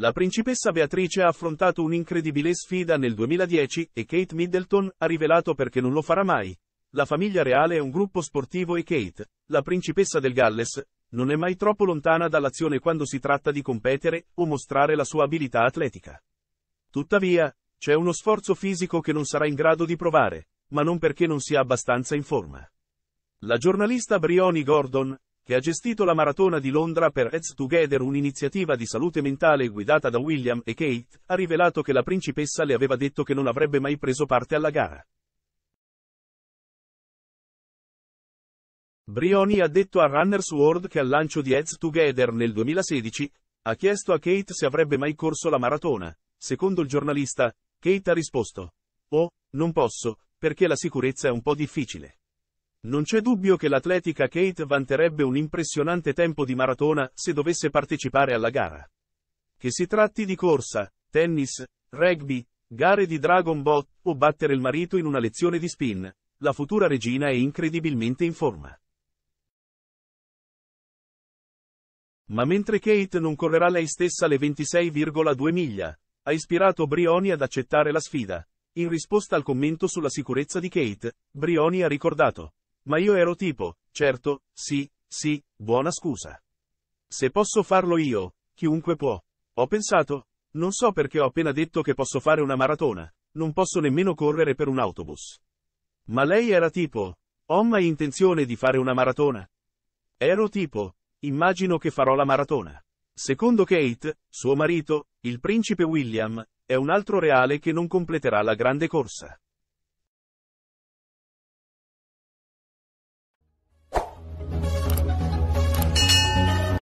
La principessa Beatrice ha affrontato un'incredibile sfida nel 2010 e Kate Middleton ha rivelato perché non lo farà mai. La famiglia reale è un gruppo sportivo e Kate, la principessa del Galles, non è mai troppo lontana dall'azione quando si tratta di competere o mostrare la sua abilità atletica. Tuttavia, c'è uno sforzo fisico che non sarà in grado di provare, ma non perché non sia abbastanza in forma. La giornalista Brioni Gordon, che ha gestito la Maratona di Londra per Heads Together, un'iniziativa di salute mentale guidata da William e Kate, ha rivelato che la principessa le aveva detto che non avrebbe mai preso parte alla gara. Brioni ha detto a Runner's World che al lancio di Heads Together nel 2016, ha chiesto a Kate se avrebbe mai corso la maratona. Secondo il giornalista, Kate ha risposto, Oh, non posso, perché la sicurezza è un po' difficile. Non c'è dubbio che l'atletica Kate vanterebbe un impressionante tempo di maratona se dovesse partecipare alla gara. Che si tratti di corsa, tennis, rugby, gare di Dragon Ball o battere il marito in una lezione di spin, la futura regina è incredibilmente in forma. Ma mentre Kate non correrà lei stessa le 26,2 miglia, ha ispirato Brioni ad accettare la sfida. In risposta al commento sulla sicurezza di Kate, Brioni ha ricordato. Ma io ero tipo, certo, sì, sì, buona scusa. Se posso farlo io, chiunque può. Ho pensato, non so perché ho appena detto che posso fare una maratona, non posso nemmeno correre per un autobus. Ma lei era tipo, ho mai intenzione di fare una maratona? Ero tipo, immagino che farò la maratona. Secondo Kate, suo marito, il principe William, è un altro reale che non completerà la grande corsa.